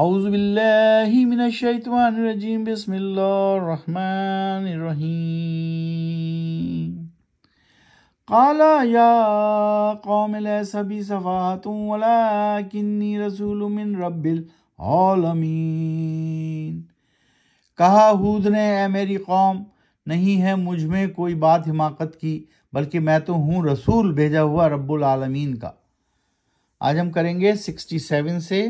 अउज़बिल्लिमिनशैतवानरजीम कहा हूद ने ए मेरी कौम नहीं है मुझ में कोई बात हिमाकत की बल्कि मैं तो हूँ रसूल भेजा हुआ रब्बुल आलमीन का आज हम करेंगे सिक्सटी सेवन से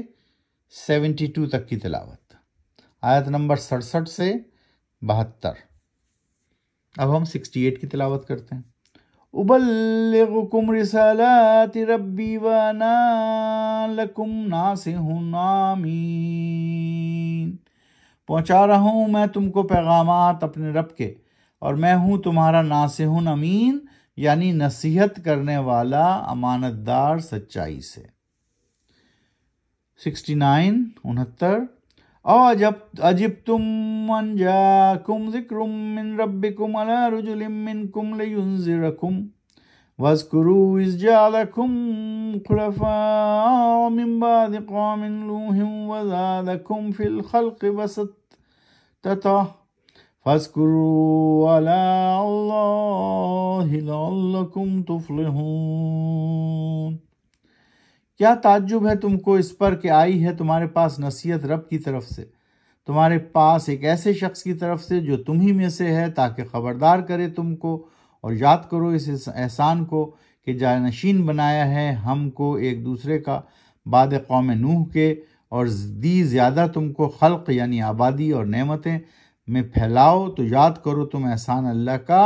सेवेंटी टू तक की तिलावत आयत नंबर सड़सठ से बहत्तर अब हम सिक्सटी एट की तिलावत करते हैं उबलकुम रबी वकुम ना से हूँ आमीन पहुंचा रहा हूं मैं तुमको पैगाम अपने रब के और मैं हूं तुम्हारा ना से नासिहुन अमीन यानी नसीहत करने वाला अमानतदार सच्चाई से 69 69 उनहत्तर أجبتم من جاكم ذكر من ربكم على رجل منكم لينذركم واذكروا إذ جعلكم خلفاء من بعد قوم نوح وزادكم في الخلق بسطة فاذكروا على الله لعلكم تفلحون क्या ताज्जुब है तुमको इस पर कि आई है तुम्हारे पास नसीहत रब की तरफ से तुम्हारे पास एक ऐसे शख्स की तरफ से जो तुम ही में से है ताकि ख़बरदार करे तुमको और याद करो इस एहसान को कि जानशीन बनाया है हमको एक दूसरे का बाद कौम नूह के और दी ज़्यादा तुमको खल्क यानी आबादी और नमतें में फैलाओ तो याद करो तुम एहसान अल्लाह का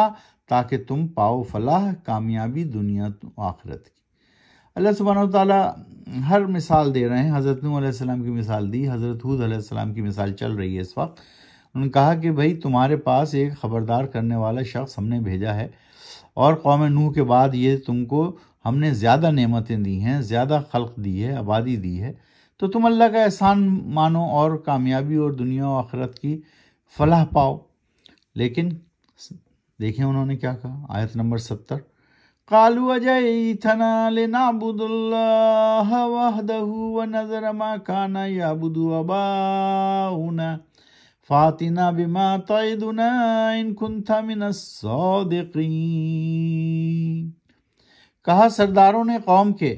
ताकि तुम पाओ फलाह कामयाबी दुनिया आखरत की अल्लाह सुबहान तला हर मिसाल दे रहे हैं हज़रत नूसम की मिसाल दी हज़रत हूद की मिसाल चल रही है इस वक्त उन्होंने कहा कि भाई तुम्हारे पास एक ख़बरदार करने वाला शख्स हमने भेजा है और कौम नूह के बाद ये तुमको हमने ज़्यादा नेमतें दी हैं ज़्यादा खल्क दी है आबादी दी है तो तुम अल्लाह का एहसान मानो और कामयाबी और दुनिया और आखरत की फलाह पाओ लेकिन देखें उन्होंने क्या कहा आयत नंबर सत्तर قالوا أجئتنا لنعبد الله وحده ونذر ما كان يعبد آباؤنا فاتنا بما تعدنا إن كنت من الصادقين कहा सरदारों ने कौम के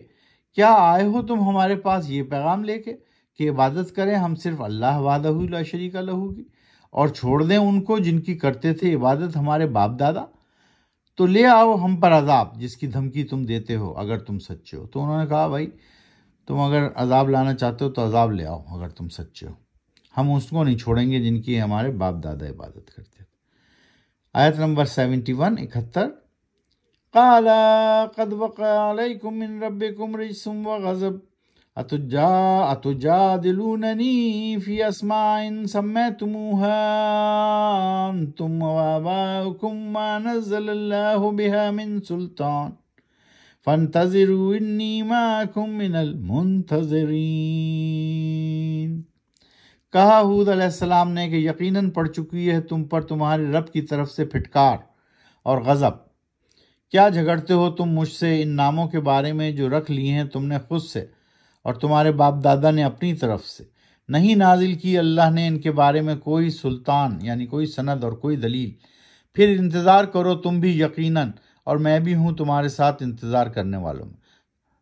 क्या आए हो तुम हमारे पास ये पैगाम लेके कि इबादत करें हम सिर्फ अल्लाह वादहू ला शरीका लहू की और छोड़ दें उनको जिनकी करते थे इबादत हमारे बाप दादा तो ले आओ हम पर अजाब जिसकी धमकी तुम देते हो अगर तुम सच्चे हो तो उन्होंने कहा भाई तुम अगर अजाब लाना चाहते हो तो अजाब ले आओ अगर तुम सच्चे हो हम उसको नहीं छोड़ेंगे जिनकी हमारे बाप दादा इबादत करते थे आयत नंबर सेवेंटी वन इकहत्तर काला कद रब व गज़ब अतुजा अतुजा दिलूननी फी अस्माइन तुम बिहा मिन सुल्तान कहा हूद ने कि यकीनन पड़ चुकी है तुम पर तुम्हारे रब की तरफ से फिटकार और गज़ब क्या झगड़ते हो तुम मुझसे इन नामों के बारे में जो रख लिए हैं तुमने खुद से और तुम्हारे बाप दादा ने अपनी तरफ से नहीं नाजिल की अल्लाह ने इनके बारे में कोई सुल्तान यानी कोई सनद और कोई दलील फिर इंतज़ार करो तुम भी यकीनन और मैं भी हूँ तुम्हारे साथ इंतज़ार करने वालों में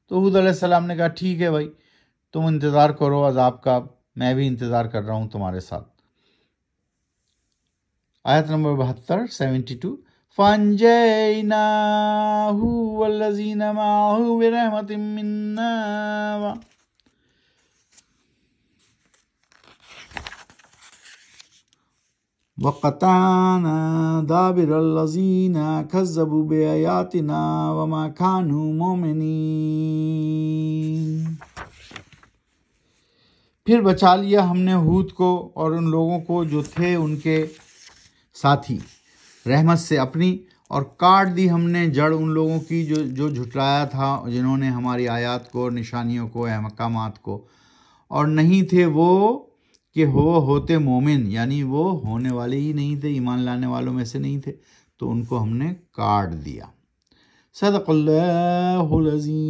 तो हूद सलाम ने कहा ठीक है भाई तुम इंतज़ार करो अजाब का मैं भी इंतज़ार कर रहा हूँ तुम्हारे साथ आयत नंबर बहत्तर सेवेंटी टू فانجيناه والذين معه برحمة منا وقطعنا دابر الذين كذبوا بآياتنا وما كانوا مؤمنين फिर बचा लिया हमने हूद को और उन लोगों को जो थे उनके साथी रहमत से अपनी और काट दी हमने जड़ उन लोगों की जो जो झुटलाया था जिन्होंने हमारी आयात को निशानियों को अहमकाम को और नहीं थे वो कि वो होते मोमिन यानी वो होने वाले ही नहीं थे ईमान लाने वालों में से नहीं थे तो उनको हमने काट दिया सदकल्लाजी